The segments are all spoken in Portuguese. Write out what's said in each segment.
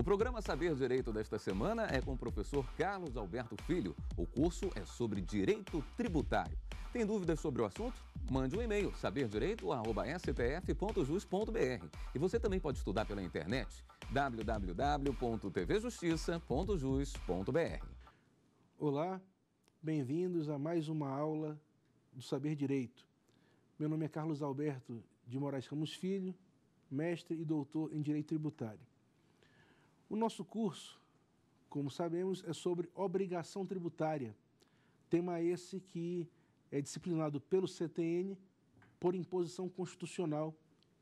O programa Saber Direito desta semana é com o professor Carlos Alberto Filho. O curso é sobre direito tributário. Tem dúvidas sobre o assunto? Mande um e-mail saberdireito@stf.jus.br. E você também pode estudar pela internet www.tvjustiça.jus.br. Olá, bem-vindos a mais uma aula do Saber Direito. Meu nome é Carlos Alberto de Moraes Ramos Filho, mestre e doutor em Direito Tributário. O nosso curso, como sabemos, é sobre obrigação tributária. Tema esse que é disciplinado pelo CTN por imposição constitucional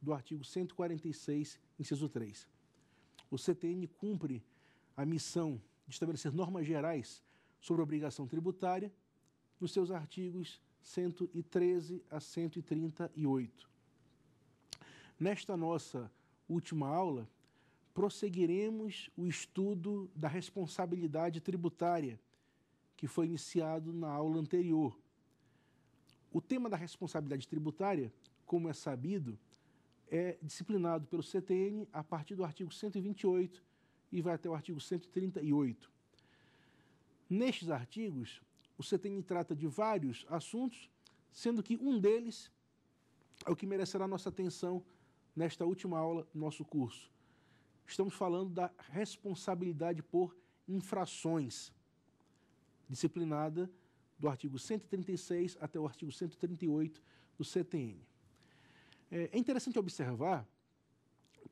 do artigo 146, inciso 3. O CTN cumpre a missão de estabelecer normas gerais sobre obrigação tributária nos seus artigos 113 a 138. Nesta nossa última aula, prosseguiremos o estudo da responsabilidade tributária, que foi iniciado na aula anterior. O tema da responsabilidade tributária, como é sabido, é disciplinado pelo CTN a partir do artigo 128 e vai até o artigo 138. Nestes artigos, o CTN trata de vários assuntos, sendo que um deles é o que merecerá nossa atenção nesta última aula do nosso curso estamos falando da responsabilidade por infrações, disciplinada do artigo 136 até o artigo 138 do CTN. É, é interessante observar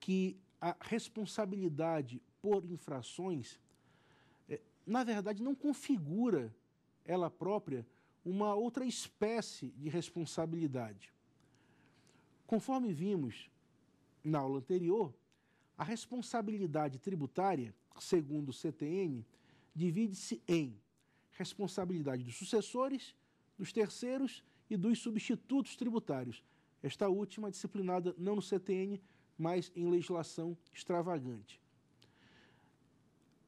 que a responsabilidade por infrações, é, na verdade, não configura ela própria uma outra espécie de responsabilidade. Conforme vimos na aula anterior, a responsabilidade tributária, segundo o CTN, divide-se em responsabilidade dos sucessores, dos terceiros e dos substitutos tributários. Esta última disciplinada não no CTN, mas em legislação extravagante.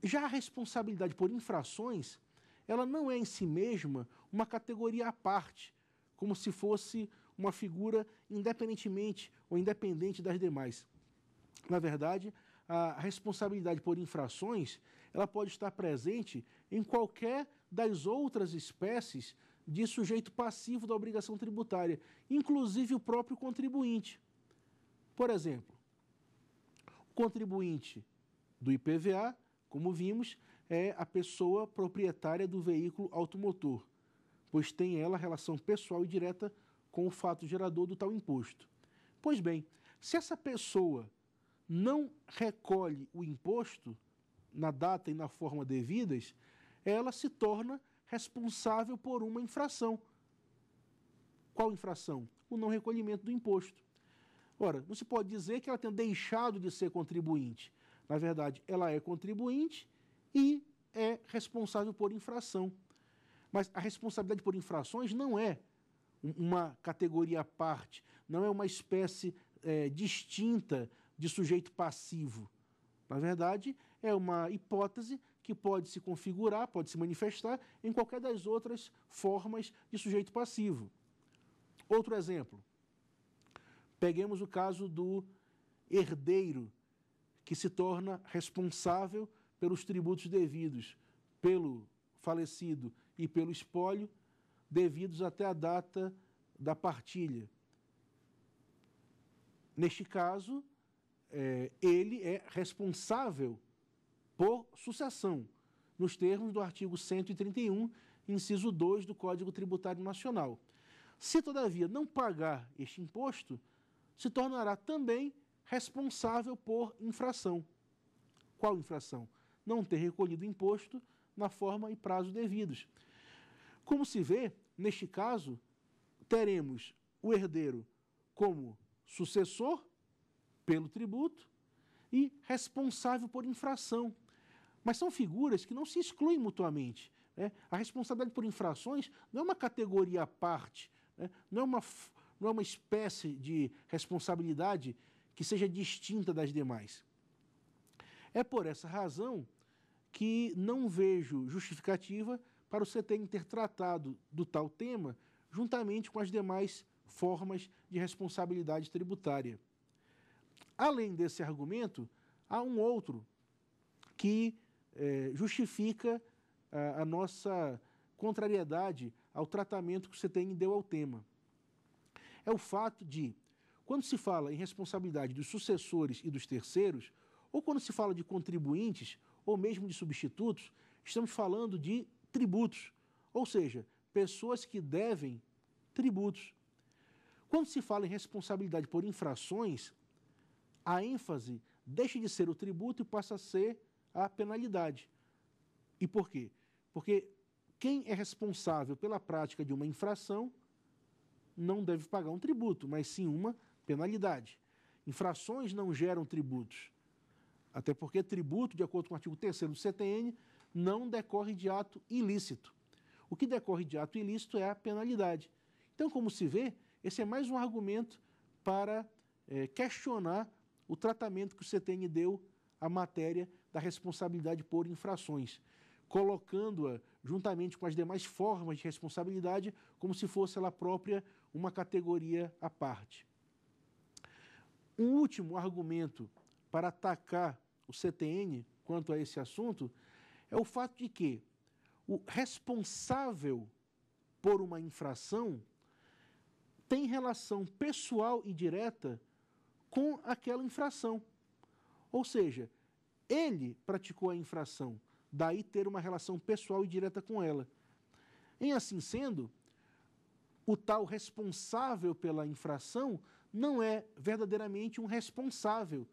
Já a responsabilidade por infrações, ela não é em si mesma uma categoria à parte, como se fosse uma figura independentemente ou independente das demais. Na verdade, a responsabilidade por infrações ela pode estar presente em qualquer das outras espécies de sujeito passivo da obrigação tributária, inclusive o próprio contribuinte. Por exemplo, o contribuinte do IPVA, como vimos, é a pessoa proprietária do veículo automotor, pois tem ela relação pessoal e direta com o fato gerador do tal imposto. Pois bem, se essa pessoa não recolhe o imposto na data e na forma devidas, ela se torna responsável por uma infração. Qual infração? O não recolhimento do imposto. Ora, não se pode dizer que ela tenha deixado de ser contribuinte. Na verdade, ela é contribuinte e é responsável por infração. Mas a responsabilidade por infrações não é uma categoria à parte, não é uma espécie é, distinta de sujeito passivo. Na verdade, é uma hipótese que pode se configurar, pode se manifestar em qualquer das outras formas de sujeito passivo. Outro exemplo. Peguemos o caso do herdeiro que se torna responsável pelos tributos devidos pelo falecido e pelo espólio devidos até a data da partilha. Neste caso, é, ele é responsável por sucessão, nos termos do artigo 131, inciso 2 do Código Tributário Nacional. Se, todavia, não pagar este imposto, se tornará também responsável por infração. Qual infração? Não ter recolhido imposto na forma e prazo devidos. Como se vê, neste caso, teremos o herdeiro como sucessor pelo tributo e responsável por infração. Mas são figuras que não se excluem mutuamente. Né? A responsabilidade por infrações não é uma categoria à parte, né? não, é uma, não é uma espécie de responsabilidade que seja distinta das demais. É por essa razão que não vejo justificativa para o CTN ter tratado do tal tema juntamente com as demais formas de responsabilidade tributária. Além desse argumento, há um outro que é, justifica a, a, nossa contrariedade ao tratamento que o CTN deu ao tema. É o fato de, quando se fala em responsabilidade dos sucessores e dos terceiros, ou quando se fala de contribuintes, ou mesmo de substitutos, estamos falando de tributos, ou seja, pessoas que devem tributos. Quando se fala em responsabilidade por infrações, a ênfase deixe de ser o tributo e passa a ser a penalidade. E por quê? Porque quem é responsável pela prática de uma infração não deve pagar um tributo, mas sim uma penalidade. Infrações não geram tributos. Até porque tributo, de acordo com o artigo 3 do CTN, não decorre de ato ilícito. O que decorre de ato ilícito é a penalidade. Então, como se vê, esse é mais um argumento para é, questionar o tratamento que o CTN deu à matéria da responsabilidade por infrações, colocando-a juntamente com as demais formas de responsabilidade como se fosse ela própria uma categoria à parte. Um último argumento para atacar o CTN quanto a esse assunto é o fato de que o responsável por uma infração tem relação pessoal e direta com aquela infração. Ou seja, ele praticou a infração, daí ter uma relação pessoal e direta com ela. Em assim sendo, o tal responsável pela infração não é verdadeiramente um responsável,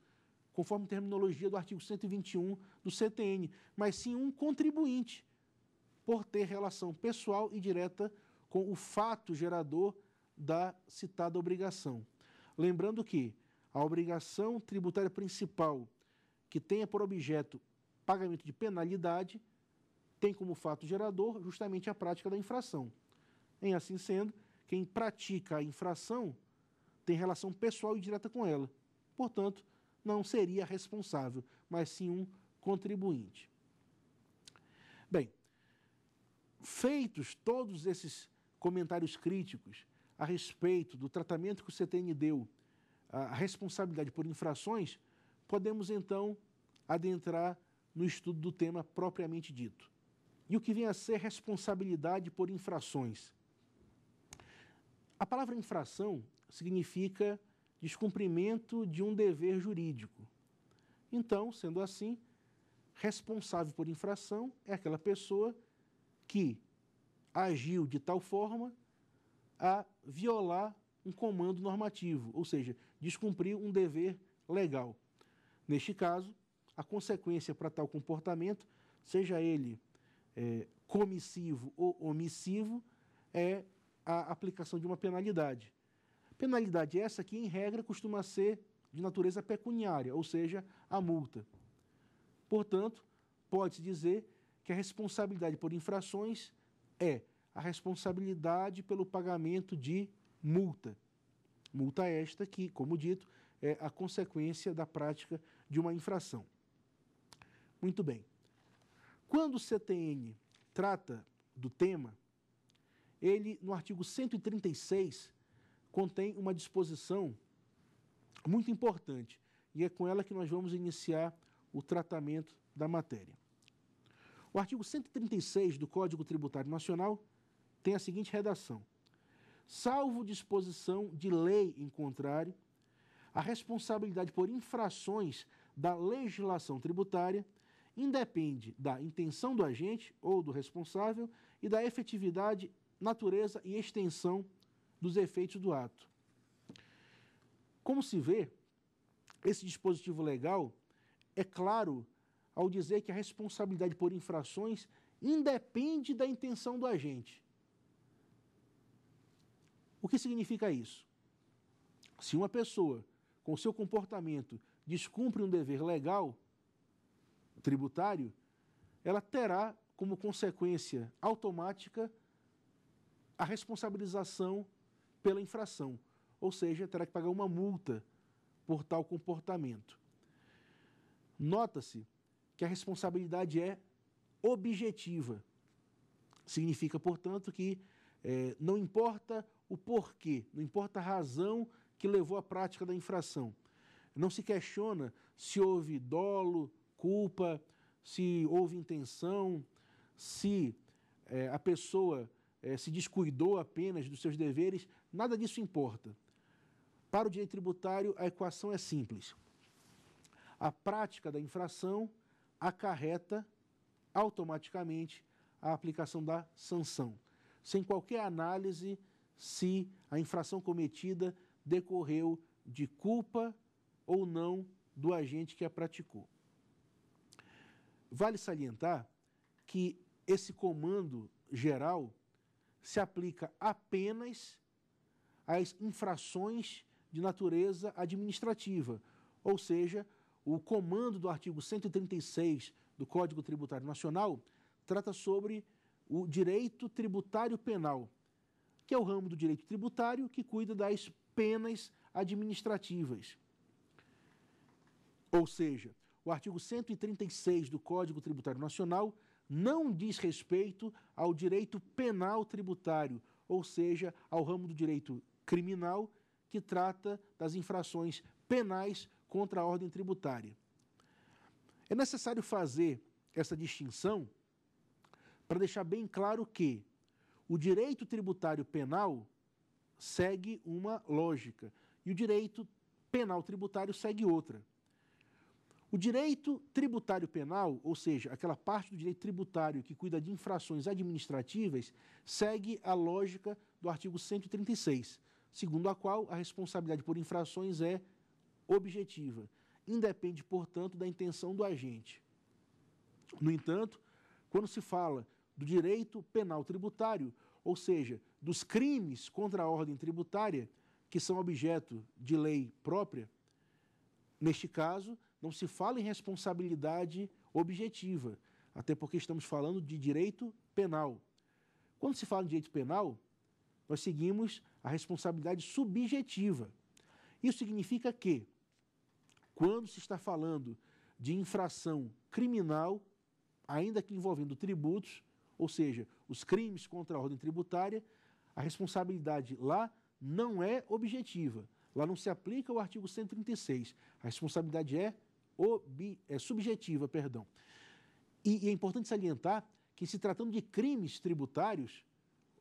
conforme a terminologia do artigo 121 do CTN, mas sim um contribuinte por ter relação pessoal e direta com o fato gerador da citada obrigação. Lembrando que a obrigação tributária principal que tenha por objeto pagamento de penalidade tem como fato gerador justamente a prática da infração. Em assim sendo, quem pratica a infração tem relação pessoal e direta com ela. Portanto, não seria responsável, mas sim um contribuinte. Bem, feitos todos esses comentários críticos a respeito do tratamento que o CTN deu a responsabilidade por infrações, podemos então adentrar no estudo do tema propriamente dito. E o que vem a ser responsabilidade por infrações? A palavra infração significa descumprimento de um dever jurídico. Então, sendo assim, responsável por infração é aquela pessoa que agiu de tal forma a violar um comando normativo, ou seja, descumpriu um dever legal. Neste caso, a consequência para tal comportamento, seja ele é, comissivo ou omissivo, é a aplicação de uma penalidade. Penalidade essa que, em regra, costuma ser de natureza pecuniária, ou seja, a multa. Portanto, pode-se dizer que a responsabilidade por infrações é a responsabilidade pelo pagamento de multa. Multa esta que, como dito, é a consequência da prática de uma infração. Muito bem. Quando o CTN trata do tema, ele, no artigo 136, contém uma disposição muito importante e é com ela que nós vamos iniciar o tratamento da matéria. O artigo 136 do Código Tributário Nacional tem a seguinte redação: salvo disposição de lei em contrário, a responsabilidade por infrações da legislação tributária independe da intenção do agente ou do responsável e da efetividade, natureza e extensão dos efeitos do ato. Como se vê, esse dispositivo legal é claro ao dizer que a responsabilidade por infrações independe da intenção do agente o que significa isso? Se uma pessoa, com seu comportamento, descumpre um dever legal, tributário, ela terá como consequência automática a responsabilização pela infração, ou seja, terá que pagar uma multa por tal comportamento. Nota-se que a responsabilidade é objetiva. Significa, portanto, que eh, não importa o porquê, não importa a razão que levou à prática da infração. Não se questiona se houve dolo, culpa, se houve intenção, se é, a pessoa é, se descuidou apenas dos seus deveres, nada disso importa. Para o direito tributário, a equação é simples. A prática da infração acarreta automaticamente a aplicação da sanção, sem qualquer análise se a infração cometida decorreu de culpa ou não do agente que a praticou. Vale salientar que esse comando geral se aplica apenas às infrações de natureza administrativa, ou seja, o comando do artigo 136 do Código Tributário Nacional trata sobre o direito tributário penal, que é o ramo do direito tributário que cuida das penas administrativas. Ou seja, o artigo 136 do Código Tributário Nacional não diz respeito ao direito penal tributário, ou seja, ao ramo do direito criminal que trata das infrações penais contra a ordem tributária. É necessário fazer essa distinção para deixar bem claro que o direito tributário penal segue uma lógica e o direito penal tributário segue outra. O direito tributário penal, ou seja, aquela parte do direito tributário que cuida de infrações administrativas, segue a lógica do artigo 136, segundo a qual a responsabilidade por infrações é objetiva, independe, portanto, da intenção do agente. No entanto, quando se fala do direito penal tributário, ou seja, dos crimes contra a ordem tributária que são objeto de lei própria. Neste caso, não se fala em responsabilidade objetiva, até porque estamos falando de direito penal. Quando se fala em direito penal, nós seguimos a responsabilidade subjetiva. Isso significa que, quando se está falando de infração criminal, ainda que envolvendo tributos, ou seja, os crimes contra a ordem tributária, a responsabilidade lá não é objetiva. Lá não se aplica o artigo 136. A responsabilidade é, ob... é subjetiva, perdão. E, e é importante salientar que se tratando de crimes tributários,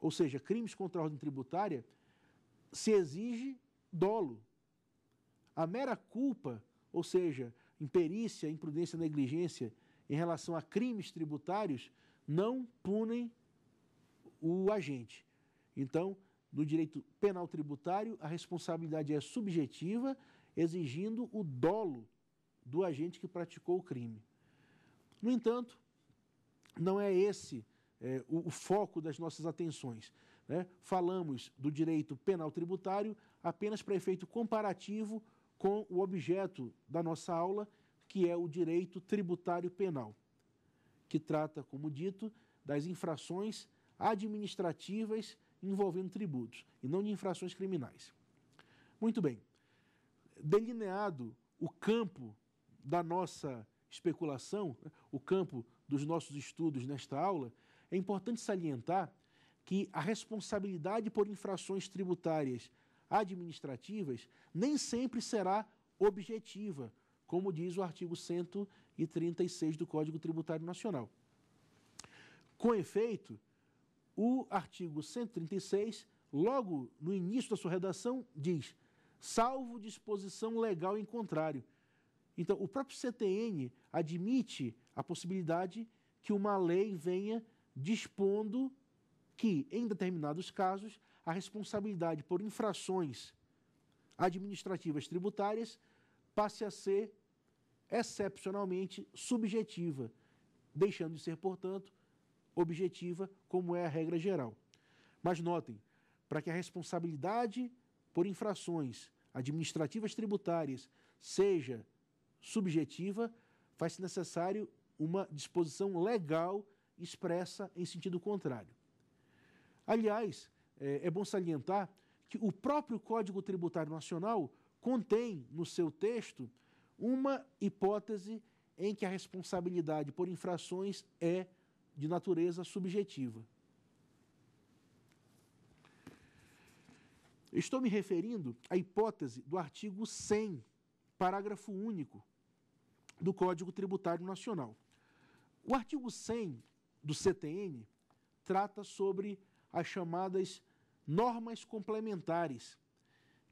ou seja, crimes contra a ordem tributária, se exige dolo. A mera culpa, ou seja, imperícia, imprudência, negligência em relação a crimes tributários, não punem o agente. Então, no direito penal tributário, a responsabilidade é subjetiva, exigindo o dolo do agente que praticou o crime. No entanto, não é esse é, o, o, foco das nossas atenções. Né? Falamos do direito penal tributário apenas para efeito comparativo com o objeto da nossa aula, que é o direito tributário penal que trata, como dito, das infrações administrativas envolvendo tributos e não de infrações criminais. Muito bem. Delineado o campo da nossa especulação, né, o campo dos nossos estudos nesta aula, é importante salientar que a responsabilidade por infrações tributárias administrativas nem sempre será objetiva, como diz o artigo 100 e 36 do Código Tributário Nacional. Com efeito, o artigo 136, logo no início da sua redação, diz: salvo disposição legal em contrário. Então, o próprio CTN admite a possibilidade que uma lei venha dispondo que, em determinados casos, a responsabilidade por infrações administrativas tributárias passe a ser excepcionalmente subjetiva, deixando de ser, portanto, objetiva, como é a regra geral. Mas notem, para que a responsabilidade por infrações administrativas tributárias seja subjetiva, faz-se necessário uma disposição legal expressa em sentido contrário. Aliás, é, é bom salientar que o próprio Código Tributário Nacional contém no seu texto uma hipótese em que a responsabilidade por infrações é de natureza subjetiva. Estou me referindo à hipótese do artigo 100, parágrafo único do Código Tributário Nacional. O artigo 100 do CTN trata sobre as chamadas normas complementares,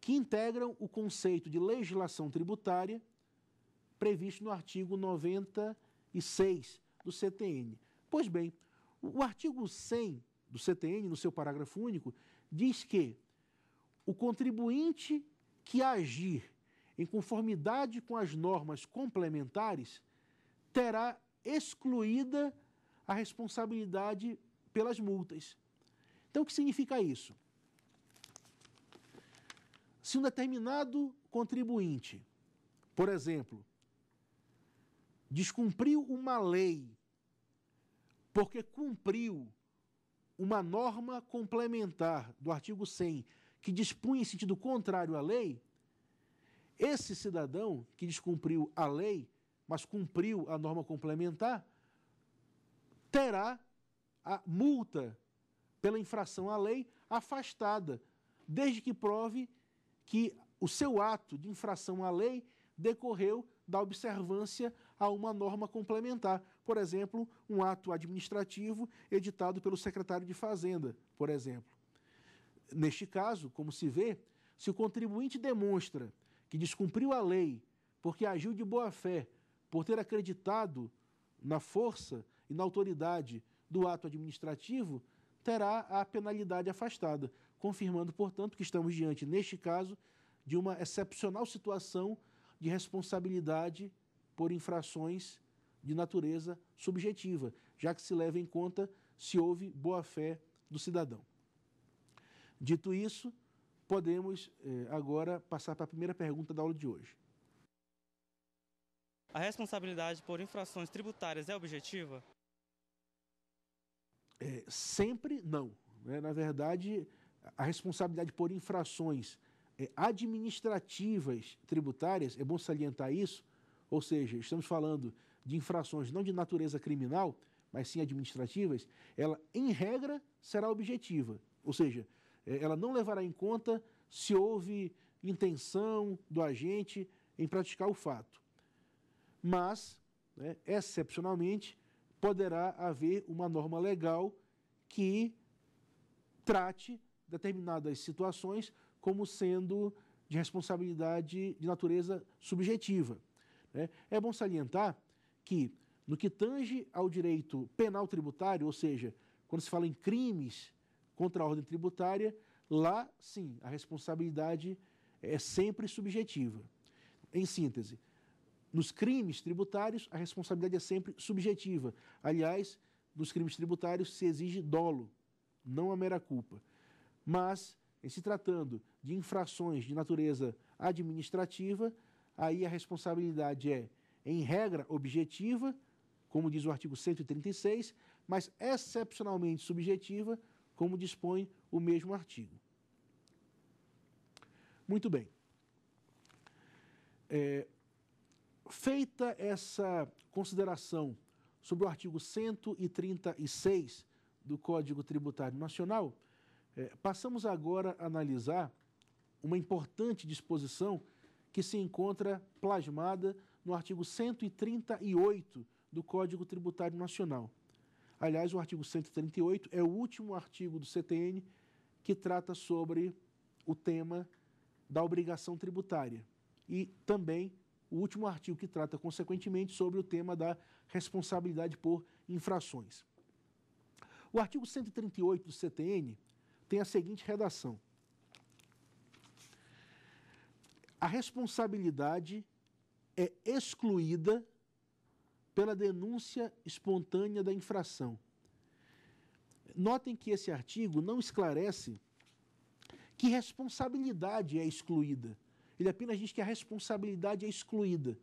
que integram o conceito de legislação tributária previsto no artigo 96 do CTN. Pois bem, o artigo 100 do CTN, no seu parágrafo único, diz que o contribuinte que agir em conformidade com as normas complementares terá excluída a responsabilidade pelas multas. Então, o que significa isso? Se um determinado contribuinte, por exemplo, descumpriu uma lei porque cumpriu uma norma complementar do artigo 100 que dispunha em sentido contrário à lei, esse cidadão que descumpriu a lei, mas cumpriu a norma complementar, terá a multa pela infração à lei afastada, desde que prove que o seu ato de infração à lei decorreu da observância a uma norma complementar, por exemplo, um ato administrativo editado pelo secretário de Fazenda, por exemplo. Neste caso, como se vê, se o contribuinte demonstra que descumpriu a lei porque agiu de boa fé, por ter acreditado na força e na autoridade do ato administrativo, terá a penalidade afastada, confirmando, portanto, que estamos diante, neste caso, de uma excepcional situação de responsabilidade por infrações de natureza subjetiva, já que se leva em conta se houve boa-fé do cidadão. Dito isso, podemos eh, agora passar para a primeira pergunta da aula de hoje. A responsabilidade por infrações tributárias é objetiva? É, sempre não. Né? Na verdade, a responsabilidade por infrações eh, administrativas tributárias, é bom salientar isso, ou seja, estamos falando de infrações não de natureza criminal, mas sim administrativas, ela, em regra, será objetiva. Ou seja, é, ela não levará em conta se houve intenção do agente em praticar o fato. Mas, né, excepcionalmente, poderá haver uma norma legal que trate determinadas situações como sendo de responsabilidade de natureza subjetiva. Né? É bom salientar que, no que tange ao direito penal tributário, ou seja, quando se fala em crimes contra a ordem tributária, lá sim a responsabilidade é sempre subjetiva. Em síntese, nos crimes tributários a responsabilidade é sempre subjetiva. Aliás, nos crimes tributários se exige dolo, não a mera culpa. Mas, em se tratando de infrações de natureza administrativa, aí a responsabilidade é, em regra, objetiva, como diz o artigo 136, mas excepcionalmente subjetiva, como dispõe o mesmo artigo. Muito bem. É, feita essa consideração sobre o artigo 136 do Código Tributário Nacional, é, passamos agora a analisar uma importante disposição que se encontra plasmada no artigo 138 do Código Tributário Nacional. Aliás, o artigo 138 é o último artigo do CTN que trata sobre o tema da obrigação tributária e também o último artigo que trata, consequentemente, sobre o tema da responsabilidade por infrações. O artigo 138 do CTN tem a seguinte redação: a responsabilidade é excluída pela denúncia espontânea da infração. Notem que esse artigo não esclarece que responsabilidade é excluída. Ele apenas diz que a responsabilidade é excluída.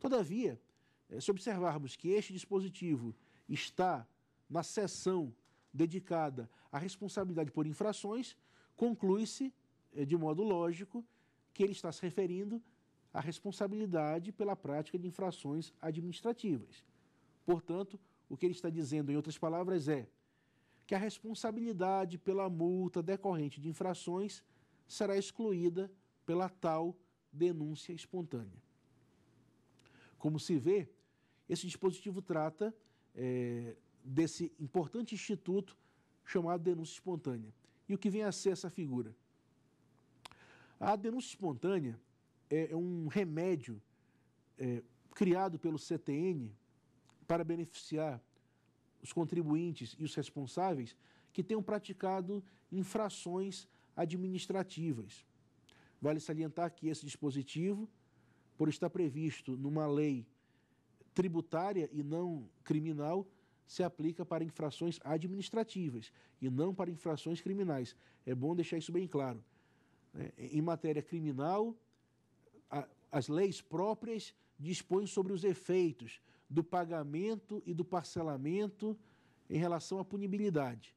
Todavia, eh, se observarmos que este dispositivo está na seção dedicada à responsabilidade por infrações, conclui-se, eh, de modo lógico, que ele está se referindo à responsabilidade pela prática de infrações administrativas. Portanto, o que ele está dizendo, em outras palavras, é que a responsabilidade pela multa decorrente de infrações será excluída pela tal denúncia espontânea. Como se vê, esse dispositivo trata é, desse importante instituto chamado denúncia espontânea. E o que vem a ser essa figura? A denúncia espontânea é, é um remédio é, criado pelo CTN para beneficiar os contribuintes e os responsáveis que tenham praticado infrações administrativas. Vale salientar que esse dispositivo, por estar previsto numa lei tributária e não criminal, se aplica para infrações administrativas e não para infrações criminais. É bom deixar isso bem claro. Né, em matéria criminal, a, as leis próprias dispõem sobre os efeitos do pagamento e do parcelamento em relação à punibilidade.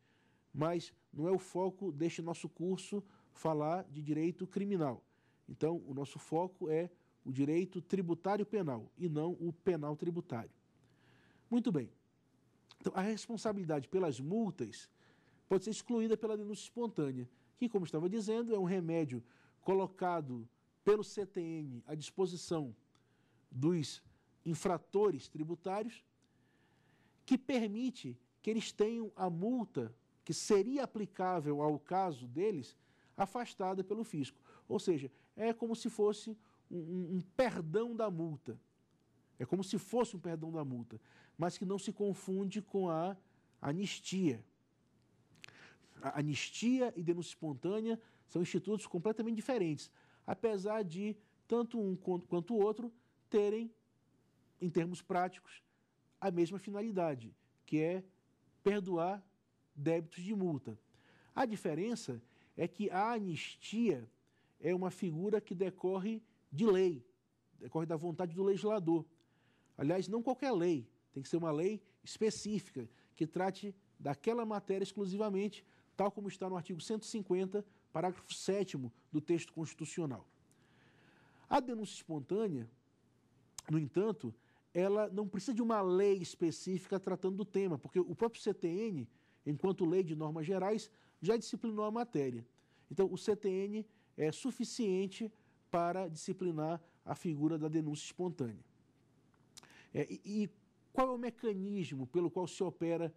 Mas não é o foco deste nosso curso falar de direito criminal. Então, o nosso foco é o direito tributário penal e não o penal tributário. Muito bem. Então, a responsabilidade pelas multas pode ser excluída pela denúncia espontânea que, como estava dizendo, é um remédio colocado pelo CTN à disposição dos infratores tributários, que permite que eles tenham a multa que seria aplicável ao caso deles afastada pelo fisco. Ou seja, é como se fosse um, um, perdão da multa. É como se fosse um perdão da multa, mas que não se confunde com a anistia a anistia e denúncia espontânea são institutos completamente diferentes, apesar de tanto um quanto o outro terem, em termos práticos, a mesma finalidade, que é perdoar débitos de multa. A diferença é que a anistia é uma figura que decorre de lei, decorre da vontade do legislador. Aliás, não qualquer lei, tem que ser uma lei específica que trate daquela matéria exclusivamente, tal como está no artigo 150, parágrafo 7 do texto constitucional. A denúncia espontânea, no entanto, ela não precisa de uma lei específica tratando do tema, porque o próprio CTN, enquanto lei de normas gerais, já disciplinou a matéria. Então, o CTN é suficiente para disciplinar a figura da denúncia espontânea. É, e, e qual é o mecanismo pelo qual se opera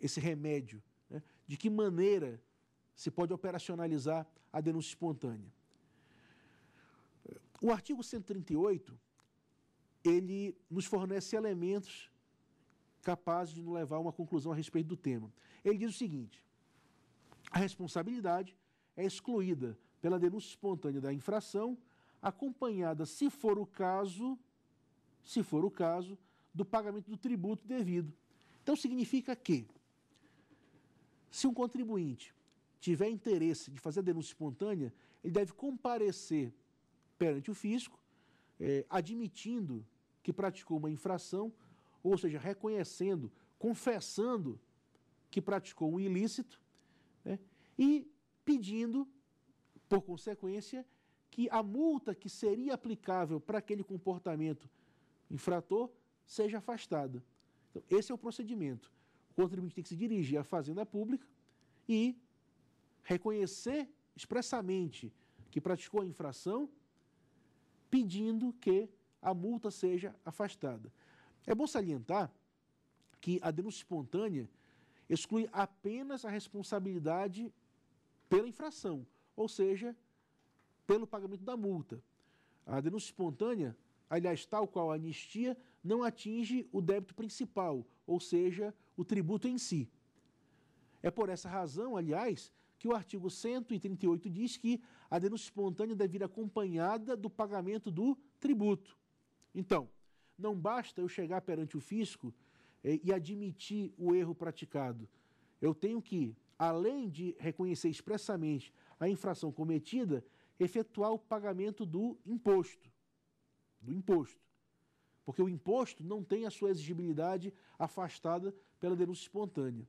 esse remédio de que maneira se pode operacionalizar a denúncia espontânea. O artigo 138 ele nos fornece elementos capazes de nos levar a uma conclusão a respeito do tema. Ele diz o seguinte: a responsabilidade é excluída pela denúncia espontânea da infração, acompanhada, se for o caso, se for o caso, do pagamento do tributo devido. Então significa que se um contribuinte tiver interesse de fazer a denúncia espontânea, ele deve comparecer perante o fisco, é, admitindo que praticou uma infração, ou seja, reconhecendo, confessando que praticou um ilícito, né, e pedindo, por consequência, que a multa que seria aplicável para aquele comportamento infrator seja afastada. Então, esse é o procedimento contribuinte tem que se dirigir à Fazenda Pública e reconhecer expressamente que praticou a infração, pedindo que a multa seja afastada. É bom salientar que a denúncia espontânea exclui apenas a responsabilidade pela infração, ou seja, pelo pagamento da multa. A denúncia espontânea, aliás, tal qual a anistia, não atinge o débito principal, ou seja, o tributo em si. É por essa razão, aliás, que o artigo 138 diz que a denúncia espontânea deve vir acompanhada do pagamento do tributo. Então, não basta eu chegar perante o fisco eh, e admitir o erro praticado. Eu tenho que, além de reconhecer expressamente a infração cometida, efetuar o pagamento do imposto. Do imposto porque o imposto não tem a sua exigibilidade afastada pela denúncia espontânea.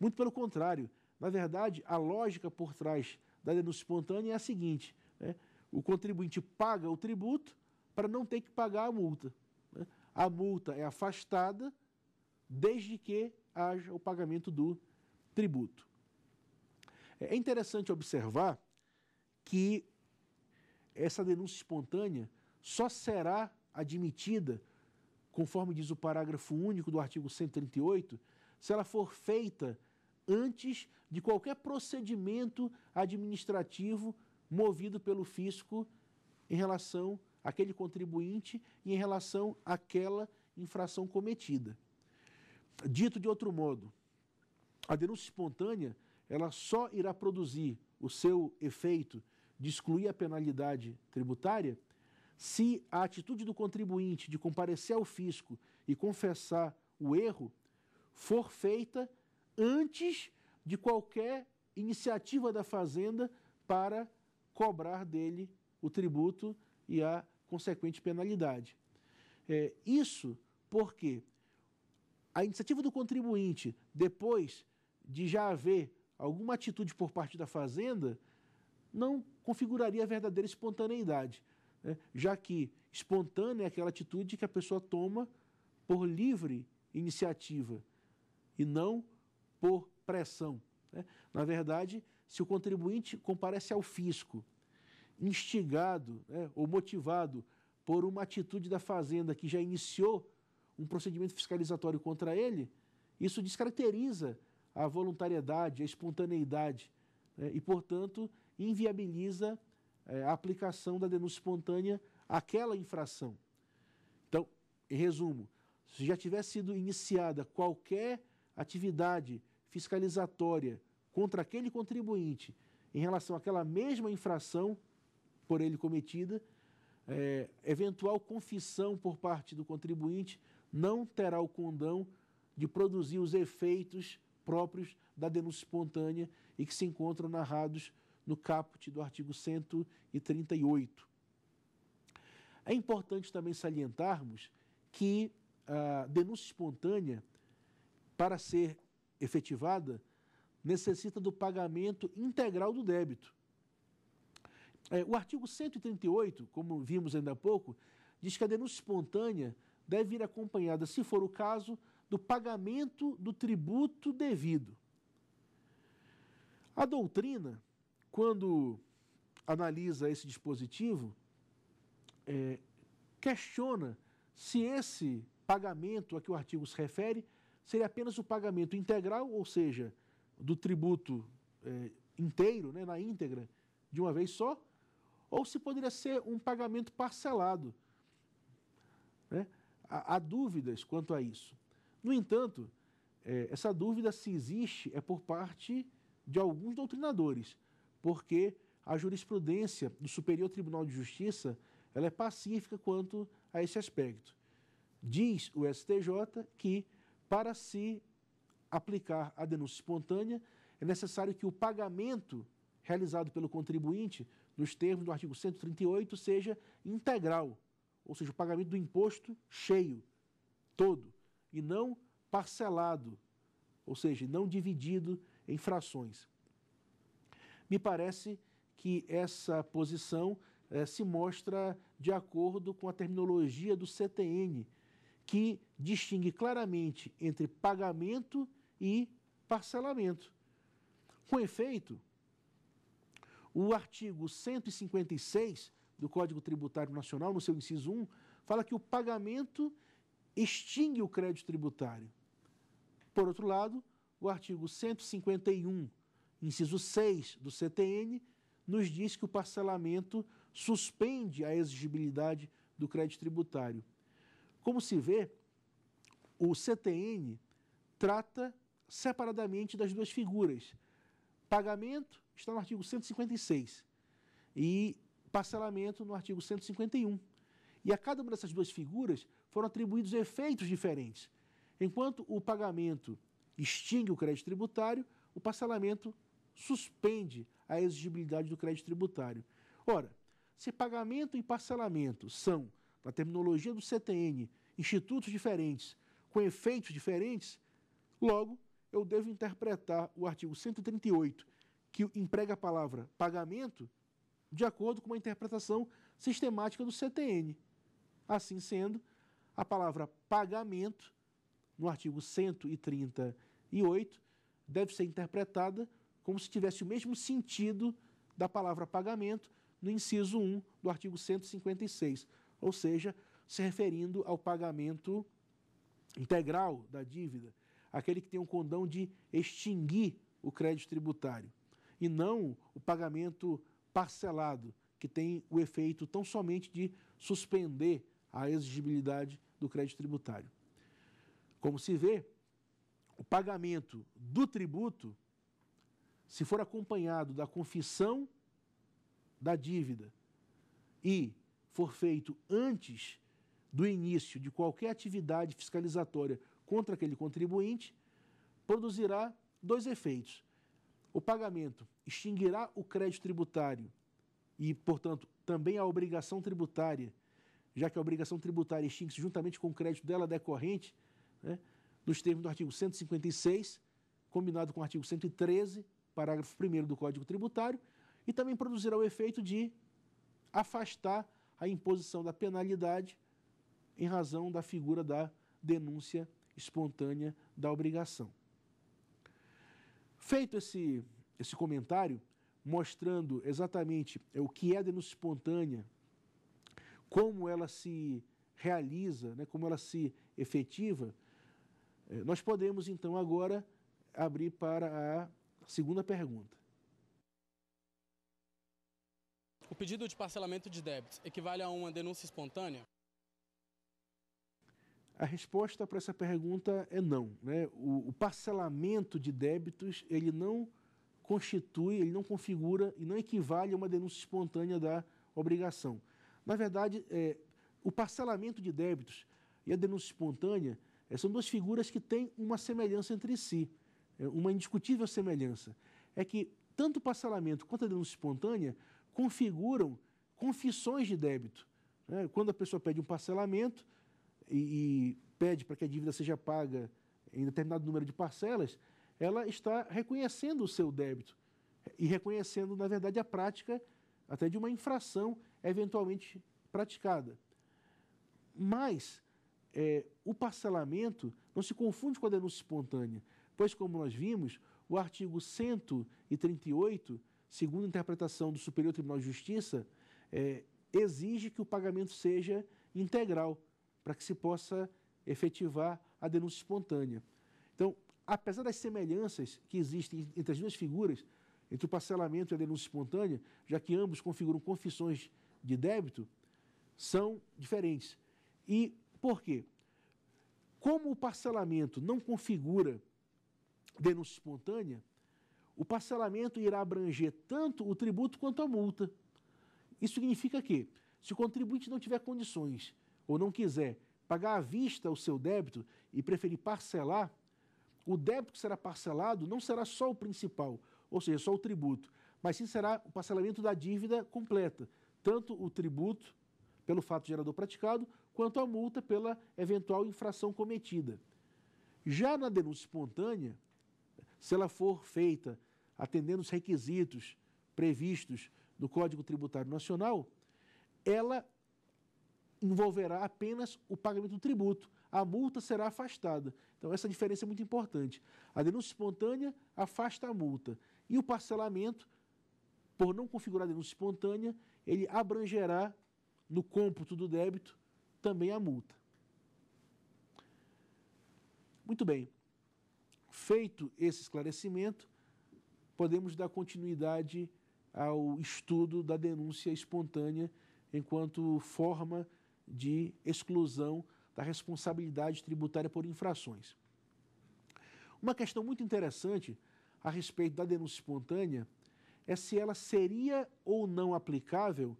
Muito pelo contrário, na verdade, a lógica por trás da denúncia espontânea é a seguinte: né? o contribuinte paga o tributo para não ter que pagar a multa. Né? A multa é afastada desde que haja o pagamento do tributo. É interessante observar que essa denúncia espontânea só será admitida, conforme diz o parágrafo único do artigo 138, se ela for feita antes de qualquer procedimento administrativo movido pelo fisco em relação àquele contribuinte e em relação àquela infração cometida. Dito de outro modo, a denúncia espontânea ela só irá produzir o seu efeito de excluir a penalidade tributária se a atitude do contribuinte de comparecer ao fisco e confessar o erro for feita antes de qualquer iniciativa da Fazenda para cobrar dele o tributo e a consequente penalidade. É, isso porque a iniciativa do contribuinte, depois de já haver alguma atitude por parte da Fazenda, não configuraria a verdadeira espontaneidade né? já que espontânea é aquela atitude que a pessoa toma por livre iniciativa e não por pressão. Né? Na verdade, se o contribuinte comparece ao fisco, instigado né, ou motivado por uma atitude da Fazenda que já iniciou um procedimento fiscalizatório contra ele, isso descaracteriza a voluntariedade, a espontaneidade né, e, portanto, inviabiliza é, a aplicação da denúncia espontânea àquela infração. Então, em resumo, se já tiver sido iniciada qualquer atividade fiscalizatória contra aquele contribuinte em relação àquela mesma infração por ele cometida, é, eventual confissão por parte do contribuinte não terá o condão de produzir os efeitos próprios da denúncia espontânea e que se encontram narrados no caput do artigo 138. É importante também salientarmos que a denúncia espontânea, para ser efetivada, necessita do pagamento integral do débito. É, o artigo 138, como vimos ainda há pouco, diz que a denúncia espontânea deve ir acompanhada, se for o caso, do pagamento do tributo devido. A doutrina quando analisa esse dispositivo, é, questiona se esse pagamento a que o artigo se refere seria apenas o pagamento integral, ou seja, do tributo é, inteiro, né, na íntegra, de uma vez só, ou se poderia ser um pagamento parcelado. Né? Há, há dúvidas quanto a isso. No entanto, é, essa dúvida, se existe, é por parte de alguns doutrinadores porque a jurisprudência do Superior Tribunal de Justiça ela é pacífica quanto a esse aspecto. Diz o STJ que, para se aplicar a denúncia espontânea, é necessário que o pagamento realizado pelo contribuinte, nos termos do artigo 138, seja integral, ou seja, o pagamento do imposto cheio, todo, e não parcelado, ou seja, não dividido em frações. Me parece que essa posição eh, se mostra de acordo com a terminologia do CTN, que distingue claramente entre pagamento e parcelamento. Com efeito, o artigo 156 do Código Tributário Nacional, no seu inciso 1, fala que o pagamento extingue o crédito tributário. Por outro lado, o artigo 151 inciso 6 do CTN, nos diz que o parcelamento suspende a exigibilidade do crédito tributário. Como se vê, o CTN trata separadamente das duas figuras. Pagamento está no artigo 156 e parcelamento no artigo 151. E a cada uma dessas duas figuras foram atribuídos efeitos diferentes. Enquanto o pagamento extingue o crédito tributário, o parcelamento suspende a exigibilidade do crédito tributário. Ora, se pagamento e parcelamento são, na terminologia do CTN, institutos diferentes, com efeitos diferentes, logo eu devo interpretar o artigo 138, que emprega a palavra pagamento, de acordo com uma interpretação sistemática do CTN. Assim sendo, a palavra pagamento, no artigo 138, deve ser interpretada como se tivesse o mesmo sentido da palavra pagamento no inciso 1 do artigo 156, ou seja, se referindo ao pagamento integral da dívida, aquele que tem um condão de extinguir o crédito tributário, e não o pagamento parcelado, que tem o efeito tão somente de suspender a exigibilidade do crédito tributário. Como se vê, o pagamento do tributo se for acompanhado da confissão da dívida e for feito antes do início de qualquer atividade fiscalizatória contra aquele contribuinte, produzirá dois efeitos. O pagamento extinguirá o crédito tributário e, portanto, também a obrigação tributária, já que a obrigação tributária extingue-se juntamente com o crédito dela decorrente, né, nos termos do artigo 156, combinado com o artigo 113 parágrafo 1 do Código Tributário, e também produzirá o efeito de afastar a imposição da penalidade em razão da figura da denúncia espontânea da obrigação. Feito esse, esse comentário, mostrando exatamente o que é a denúncia espontânea, como ela se realiza, né, como ela se efetiva, eh, nós podemos então agora abrir para a Segunda pergunta. O pedido de parcelamento de débitos equivale a uma denúncia espontânea? A resposta para essa pergunta é não. Né? O, o, parcelamento de débitos ele não constitui, ele não configura e não equivale a uma denúncia espontânea da obrigação. Na verdade, é, o parcelamento de débitos e a denúncia espontânea é, são duas figuras que têm uma semelhança entre si. É uma indiscutível semelhança, é que tanto o parcelamento quanto a denúncia espontânea configuram confissões de débito. Né? Quando a pessoa pede um parcelamento e, e pede para que a dívida seja paga em determinado número de parcelas, ela está reconhecendo o seu débito e reconhecendo, na verdade, a prática até de uma infração eventualmente praticada. Mas é, o parcelamento não se confunde com a denúncia espontânea. Pois, como nós vimos, o artigo 138, segundo a interpretação do Superior Tribunal de Justiça, é, exige que o pagamento seja integral, para que se possa efetivar a denúncia espontânea. Então, apesar das semelhanças que existem entre as duas figuras, entre o parcelamento e a denúncia espontânea, já que ambos configuram confissões de débito, são diferentes. E por quê? Como o parcelamento não configura denúncia espontânea, o parcelamento irá abranger tanto o tributo quanto a multa. Isso significa que, se o contribuinte não tiver condições ou não quiser pagar à vista o seu débito e preferir parcelar, o débito que será parcelado não será só o principal, ou seja, só o tributo, mas sim será o parcelamento da dívida completa, tanto o tributo pelo fato gerador praticado, quanto a multa pela eventual infração cometida. Já na denúncia espontânea, se ela for feita atendendo os requisitos previstos no Código Tributário Nacional, ela envolverá apenas o pagamento do tributo. A multa será afastada. Então, essa diferença é muito importante. A denúncia espontânea afasta a multa. E o parcelamento, por não configurar a denúncia espontânea, ele abrangerá no cômputo do débito também a multa. Muito bem. Feito esse esclarecimento, podemos dar continuidade ao estudo da denúncia espontânea enquanto forma de exclusão da responsabilidade tributária por infrações. Uma questão muito interessante a respeito da denúncia espontânea é se ela seria ou não aplicável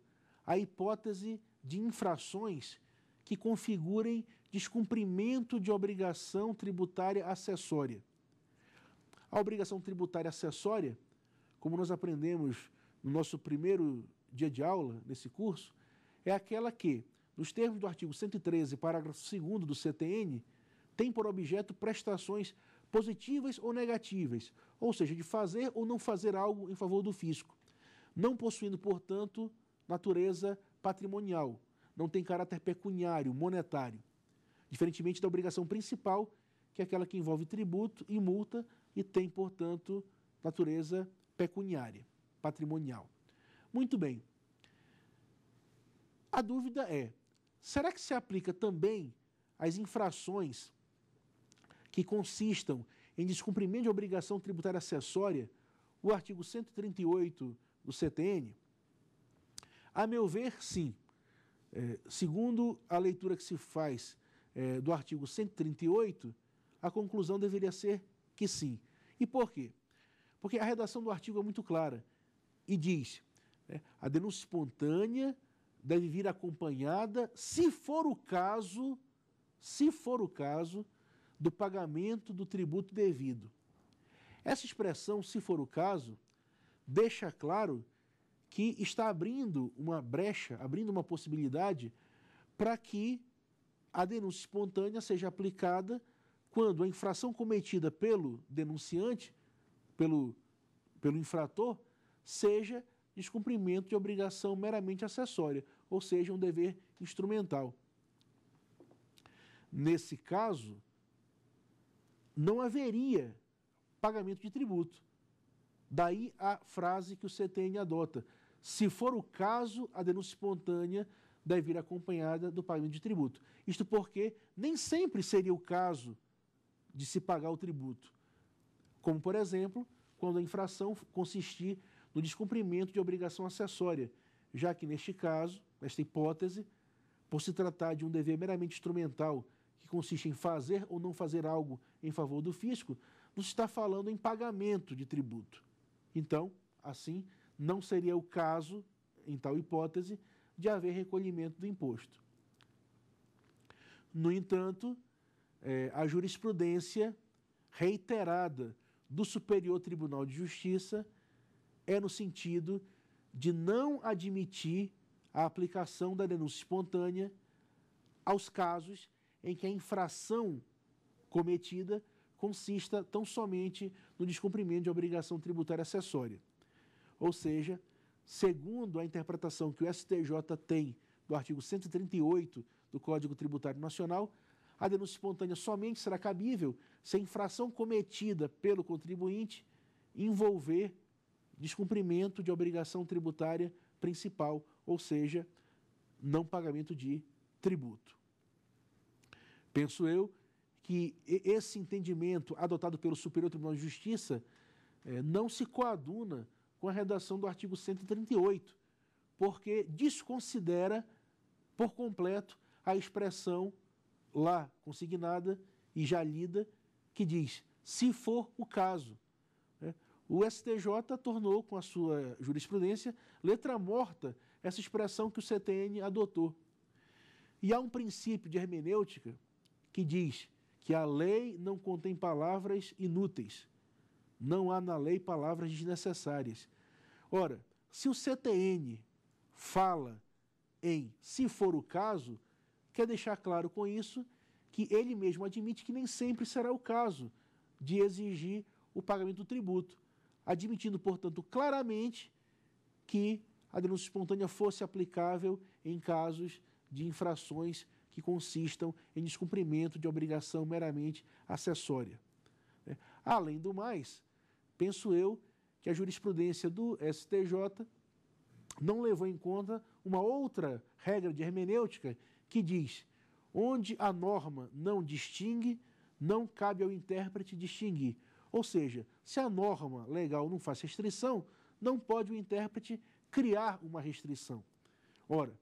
à hipótese de infrações que configurem descumprimento de obrigação tributária acessória. A obrigação tributária acessória, como nós aprendemos no nosso primeiro dia de aula, nesse curso, é aquela que, nos termos do artigo 113, parágrafo 2 do CTN, tem por objeto prestações positivas ou negativas, ou seja, de fazer ou não fazer algo em favor do fisco, não possuindo, portanto, natureza patrimonial, não tem caráter pecuniário, monetário, diferentemente da obrigação principal que é aquela que envolve tributo e multa e tem, portanto, natureza pecuniária, patrimonial. Muito bem. A dúvida é: será que se aplica também às infrações que consistam em descumprimento de obrigação tributária acessória o artigo 138 do CTN? A meu ver, sim. É, segundo a leitura que se faz é, do artigo 138, a conclusão deveria ser que sim. E por quê? Porque a redação do artigo é muito clara e diz: né, a denúncia espontânea deve vir acompanhada, se for o caso, se for o caso, do pagamento do tributo devido. Essa expressão, se for o caso, deixa claro que está abrindo uma brecha, abrindo uma possibilidade para que a denúncia espontânea seja aplicada quando a infração cometida pelo denunciante, pelo, pelo infrator, seja descumprimento de obrigação meramente acessória, ou seja, um dever instrumental. Nesse caso, não haveria pagamento de tributo. Daí a frase que o CTN adota. Se for o caso, a denúncia espontânea deve vir acompanhada do pagamento de tributo. Isto porque nem sempre seria o caso de se pagar o tributo. Como, por exemplo, quando a infração consistir no descumprimento de obrigação acessória, já que, neste caso, nesta hipótese, por se tratar de um dever meramente instrumental, que consiste em fazer ou não fazer algo em favor do fisco, não se está falando em pagamento de tributo. Então, assim, não seria o caso, em tal hipótese, de haver recolhimento do imposto. No entanto, é, a jurisprudência reiterada do Superior Tribunal de Justiça é no sentido de não admitir a aplicação da denúncia espontânea aos casos em que a infração cometida consista tão somente no descumprimento de obrigação tributária acessória. Ou seja, segundo a interpretação que o STJ tem do artigo 138 do Código Tributário Nacional, a denúncia espontânea somente será cabível se a infração cometida pelo contribuinte envolver descumprimento de obrigação tributária principal, ou seja, não pagamento de tributo. Penso eu que esse entendimento adotado pelo Superior Tribunal de Justiça eh, não se coaduna com a redação do artigo 138, porque desconsidera por completo a expressão lá consignada e já lida, que diz: se for o caso. Né? O STJ tornou, com a sua jurisprudência, letra morta essa expressão que o CTN adotou. E há um princípio de hermenêutica que diz que a lei não contém palavras inúteis. Não há na lei palavras desnecessárias. Ora, se o CTN fala em se for o caso, quer deixar claro com isso que ele mesmo admite que nem sempre será o caso de exigir o pagamento do tributo, admitindo, portanto, claramente que a denúncia espontânea fosse aplicável em casos de infrações que consistam em descumprimento de obrigação meramente acessória. Né? Além do mais, penso eu que a jurisprudência do STJ não levou em conta uma outra regra de hermenêutica que diz: onde a norma não distingue, não cabe ao intérprete distinguir. Ou seja, se a norma legal não faz restrição, não pode o intérprete criar uma restrição. Ora,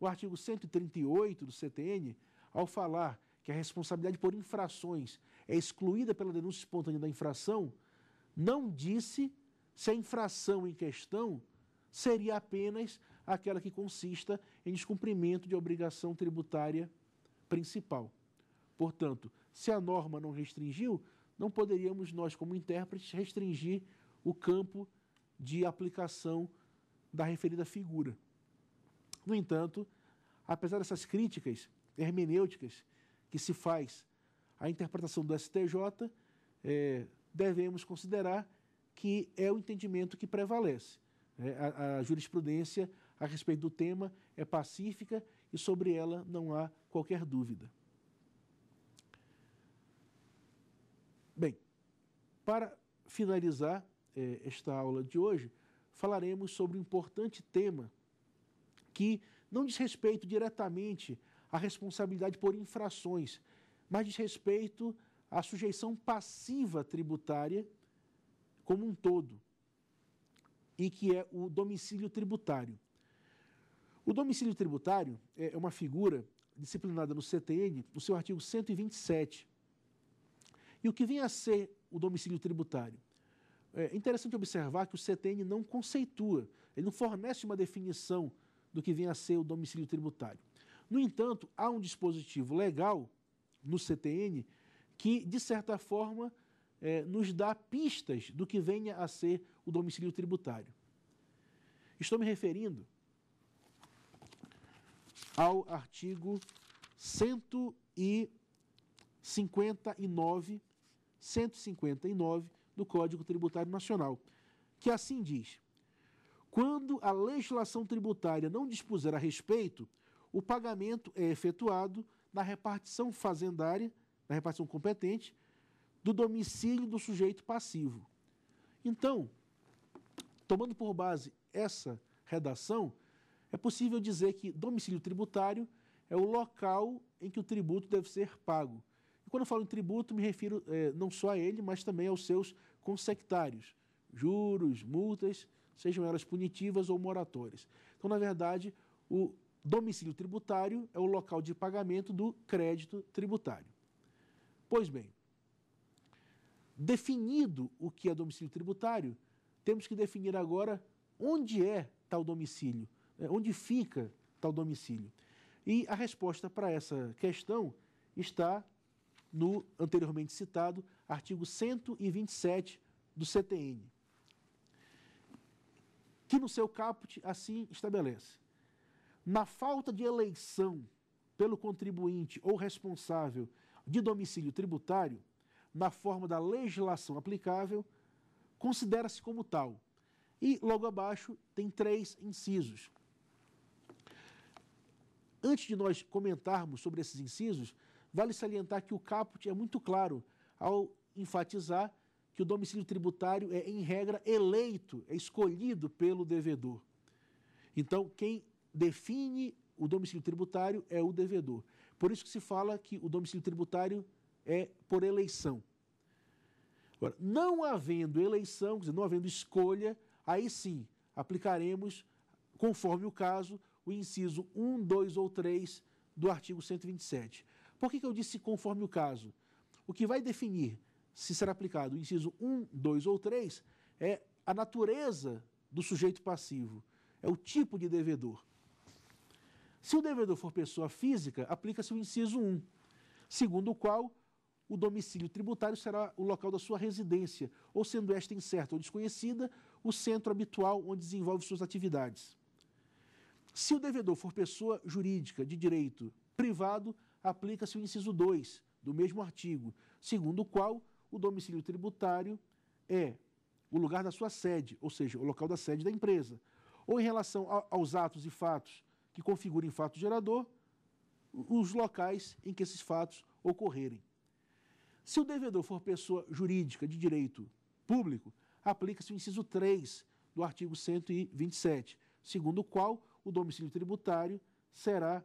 o artigo 138 do CTN, ao falar que a responsabilidade por infrações é excluída pela denúncia espontânea da infração, não disse se a infração em questão seria apenas aquela que consista em descumprimento de obrigação tributária principal. Portanto, se a norma não restringiu, não poderíamos nós, como intérpretes, restringir o campo de aplicação da referida figura. No entanto, apesar dessas críticas hermenêuticas que se faz à interpretação do STJ, é, devemos considerar que é o entendimento que prevalece. É, a, a jurisprudência a respeito do tema é pacífica e sobre ela não há qualquer dúvida. Bem, para finalizar eh, esta aula de hoje, falaremos sobre um importante tema que não diz respeito diretamente à responsabilidade por infrações, mas diz respeito à sujeição passiva tributária como um todo, e que é o domicílio tributário. O domicílio tributário é, é uma figura disciplinada no CTN, no seu artigo 127. E o que vem a ser o domicílio tributário? É interessante observar que o CTN não conceitua, ele não fornece uma definição do que vem a ser o domicílio tributário. No entanto, há um dispositivo legal no CTN que, de certa forma, é, nos dá pistas do que venha a ser o domicílio tributário. Estou me referindo ao artigo 159, 159 do Código Tributário Nacional, que assim diz: Quando a legislação tributária não dispuser a respeito, o pagamento é efetuado na repartição fazendária, na repartição competente, do domicílio do sujeito passivo. Então, tomando por base essa redação, é possível dizer que domicílio tributário é o local em que o tributo deve ser pago. E quando eu falo em tributo, me refiro é, não só a ele, mas também aos seus consectários, juros, multas, sejam elas punitivas ou moratórias. Então, na verdade, o domicílio tributário é o local de pagamento do crédito tributário. Pois bem, definido o que é domicílio tributário, temos que definir agora onde é tal domicílio é, onde fica tal domicílio? E a resposta para essa questão está no anteriormente citado artigo 127 do CTN, que no seu caput assim estabelece: na falta de eleição pelo contribuinte ou responsável de domicílio tributário, na forma da legislação aplicável, considera-se como tal. E logo abaixo tem três incisos. Antes de nós comentarmos sobre esses incisos, vale salientar que o caput é muito claro ao enfatizar que o domicílio tributário é, em regra, eleito, é escolhido pelo devedor. Então, quem define o domicílio tributário é o devedor. Por isso que se fala que o domicílio tributário é por eleição. Agora, não havendo eleição, quer dizer, não havendo escolha, aí sim aplicaremos, conforme o caso, o inciso 1, 2 ou 3 do artigo 127. Por que, que eu disse conforme o caso? O que vai definir se será aplicado o inciso 1, 2 ou 3 é a natureza do sujeito passivo, é o tipo de devedor. Se o devedor for pessoa física, aplica-se o inciso 1, segundo o qual o domicílio tributário será o local da sua residência, ou sendo esta incerta ou desconhecida, o centro habitual onde desenvolve suas atividades. Se o devedor for pessoa jurídica de direito privado, aplica-se o inciso 2 do mesmo artigo, segundo o qual o domicílio tributário é o lugar da sua sede, ou seja, o local da sede da empresa. Ou em relação aos atos e fatos que configurem fato gerador, os locais em que esses fatos ocorrerem. Se o devedor for pessoa jurídica de direito público, aplica-se o inciso 3 do artigo 127, segundo o qual o domicílio tributário será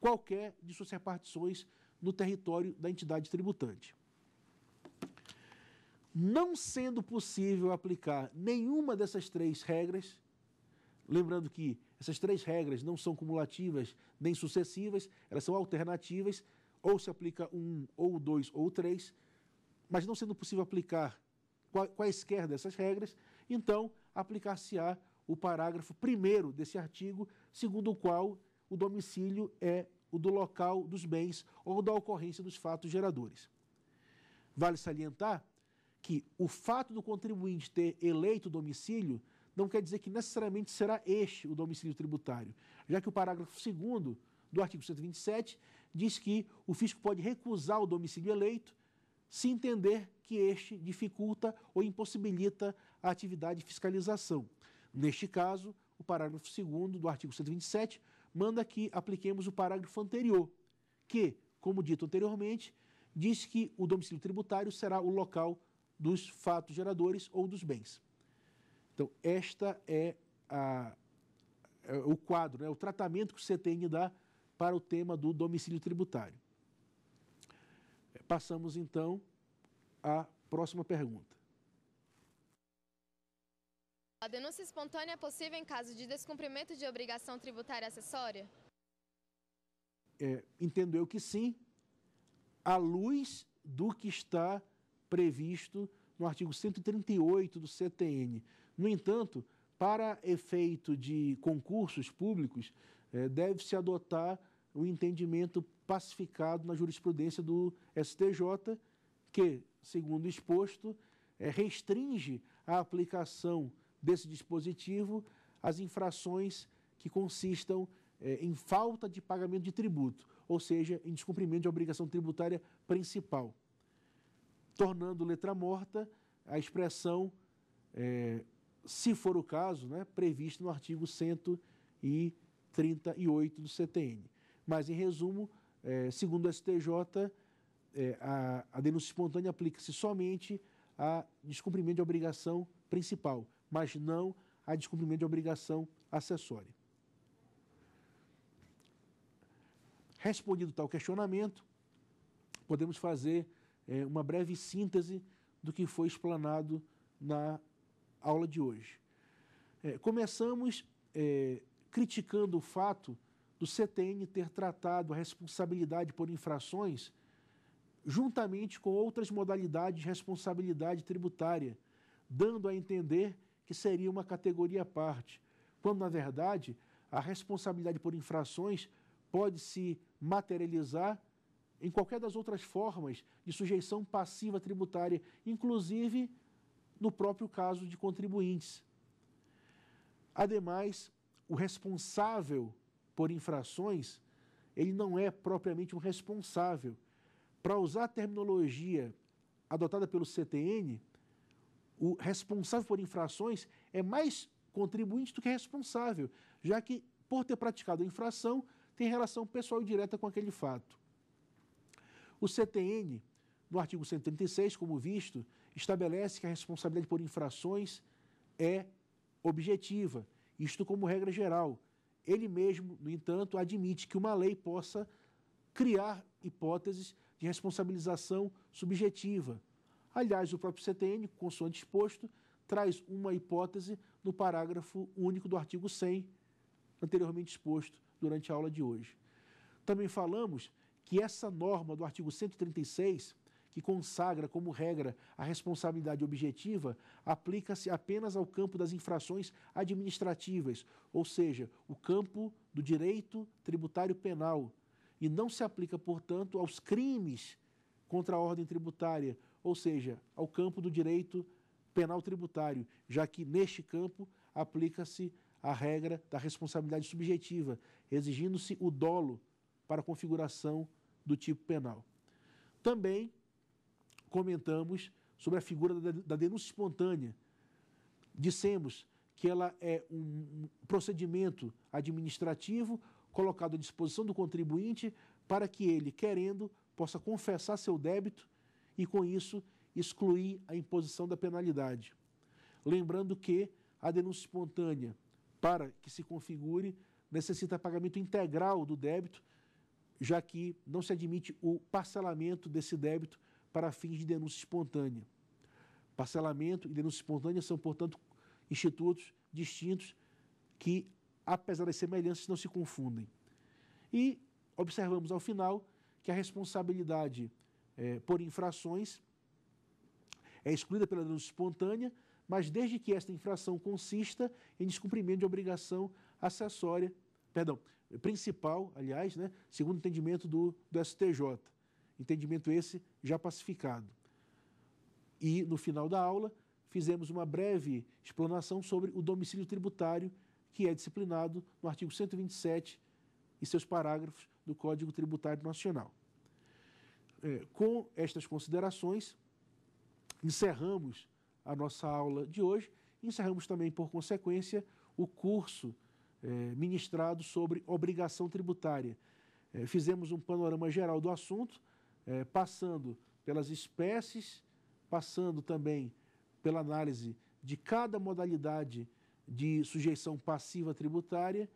qualquer de suas repartições no território da entidade tributante. Não sendo possível aplicar nenhuma dessas três regras, lembrando que essas três regras não são cumulativas nem sucessivas, elas são alternativas, ou se aplica um, ou dois, ou três, mas não sendo possível aplicar quaisquer dessas regras, então aplicar-se-á o parágrafo 1 desse artigo, segundo o qual o domicílio é o do local dos bens ou da ocorrência dos fatos geradores. Vale salientar que o fato do contribuinte ter eleito o domicílio não quer dizer que necessariamente será este o domicílio tributário, já que o parágrafo 2 do artigo 127 diz que o fisco pode recusar o domicílio eleito se entender que este dificulta ou impossibilita a atividade de fiscalização. Neste caso, o parágrafo 2 do artigo 127 manda que apliquemos o parágrafo anterior, que, como dito anteriormente, diz que o domicílio tributário será o local dos fatos geradores ou dos bens. Então, esta é, a, é o quadro, é o tratamento que o CTN dá para o tema do domicílio tributário. Passamos então à próxima pergunta. A denúncia espontânea é possível em caso de descumprimento de obrigação tributária acessória? É, entendo eu que sim, à luz do que está previsto no artigo 138 do CTN. No entanto, para efeito de concursos públicos, é, deve-se adotar o entendimento pacificado na jurisprudência do STJ, que, segundo exposto, é, restringe a aplicação desse dispositivo as infrações que consistam eh, em falta de pagamento de tributo, ou seja, em descumprimento de obrigação tributária principal, tornando letra morta a expressão, eh, se for o caso, né, prevista no artigo 138 do CTN. Mas, em resumo, eh, segundo o STJ, a, a denúncia espontânea aplica-se somente a descumprimento de obrigação principal, mas não a descumprimento de obrigação acessória. Respondido tal questionamento, podemos fazer é, uma breve síntese do que foi explanado na aula de hoje. É, começamos é, criticando o fato do CTN ter tratado a responsabilidade por infrações juntamente com outras modalidades de responsabilidade tributária, dando a entender que seria uma categoria à parte, quando, na verdade, a responsabilidade por infrações pode se materializar em qualquer das outras formas de sujeição passiva tributária, inclusive no próprio caso de contribuintes. Ademais, o responsável por infrações, ele não é propriamente um responsável. Para usar a terminologia adotada pelo CTN, o responsável por infrações é mais contribuinte do que responsável, já que, por ter praticado a infração, tem relação pessoal e direta com aquele fato. O CTN, no artigo 136, como visto, estabelece que a responsabilidade por infrações é objetiva, isto como regra geral. Ele mesmo, no entanto, admite que uma lei possa criar hipóteses de responsabilização subjetiva, Aliás, o próprio CTN, consoante exposto, traz uma hipótese no parágrafo único do artigo 100, anteriormente exposto durante a aula de hoje. Também falamos que essa norma do artigo 136, que consagra como regra a responsabilidade objetiva, aplica-se apenas ao campo das infrações administrativas, ou seja, o campo do direito tributário penal, e não se aplica, portanto, aos crimes contra a ordem tributária, ou seja, ao campo do direito penal tributário, já que neste campo aplica-se a regra da responsabilidade subjetiva, exigindo-se o dolo para a configuração do tipo penal. Também comentamos sobre a figura da, denúncia espontânea. Dissemos que ela é um procedimento administrativo colocado à disposição do contribuinte para que ele, querendo, possa confessar seu débito e, com isso, excluir a imposição da penalidade. Lembrando que a denúncia espontânea, para que se configure, necessita pagamento integral do débito, já que não se admite o parcelamento desse débito para fins de denúncia espontânea. Parcelamento e denúncia espontânea são, portanto, institutos distintos que, apesar das semelhanças, não se confundem. E observamos ao final que a responsabilidade é, por infrações, é excluída pela denúncia espontânea, mas desde que esta infração consista em descumprimento de obrigação acessória, perdão, principal, aliás, né, segundo o entendimento do, do STJ. Entendimento esse já pacificado. E no final da aula, fizemos uma breve explanação sobre o domicílio tributário, que é disciplinado no artigo 127 e seus parágrafos do Código Tributário Nacional. É, com estas considerações, encerramos a nossa aula de hoje. Encerramos também, por consequência, o curso é, ministrado sobre obrigação tributária. É, fizemos um panorama geral do assunto, é, passando pelas espécies, passando também pela análise de cada modalidade de sujeição passiva tributária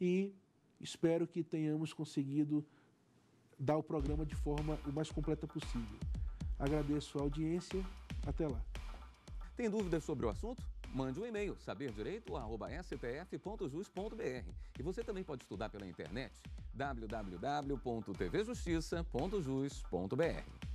e espero que tenhamos conseguido dar o programa de forma o mais completa possível. Agradeço a audiência. Até lá. Tem dúvidas sobre o assunto? Mande um e-mail saberdireito.stf.jus.br. E você também pode estudar pela internet www.tvjustiça.jus.br.